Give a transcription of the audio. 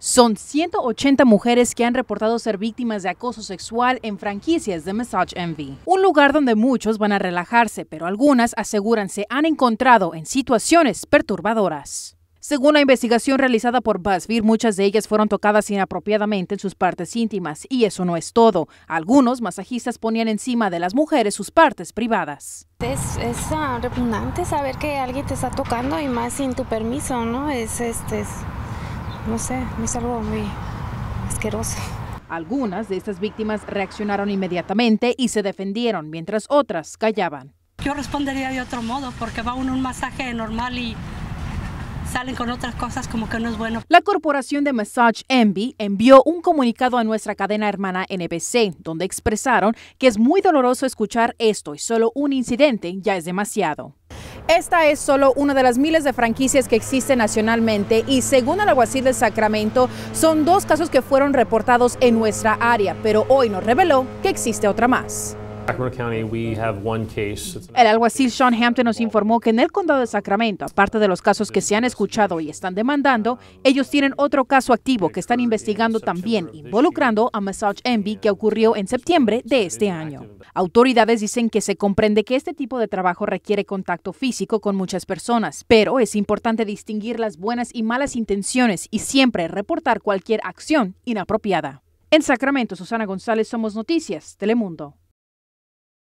Son 180 mujeres que han reportado ser víctimas de acoso sexual en franquicias de Massage Envy, un lugar donde muchos van a relajarse, pero algunas aseguran se han encontrado en situaciones perturbadoras. Según la investigación realizada por BuzzFeed, muchas de ellas fueron tocadas inapropiadamente en sus partes íntimas, y eso no es todo. Algunos masajistas ponían encima de las mujeres sus partes privadas. Es, ah, repugnante saber que alguien te está tocando y más sin tu permiso, ¿no? Es, este, no sé, me hizo algo muy asqueroso. Algunas de estas víctimas reaccionaron inmediatamente y se defendieron, mientras otras callaban. Yo respondería de otro modo, porque va uno un masaje normal y salen con otras cosas como que no es bueno. La corporación de Massage Envy envió un comunicado a nuestra cadena hermana NBC, donde expresaron que es muy doloroso escuchar esto y solo un incidente ya es demasiado. Esta es solo una de las miles de franquicias que existen nacionalmente y según el alguacil de Sacramento, son dos casos que fueron reportados en nuestra área, pero hoy nos reveló que existe otra más. El alguacil Sean Hampton nos informó que en el condado de Sacramento, aparte de los casos que se han escuchado y están demandando, ellos tienen otro caso activo que están investigando también, involucrando a Massage Envy que ocurrió en septiembre de este año. Autoridades dicen que se comprende que este tipo de trabajo requiere contacto físico con muchas personas, pero es importante distinguir las buenas y malas intenciones y siempre reportar cualquier acción inapropiada. En Sacramento, Susana González, Somos Noticias, Telemundo.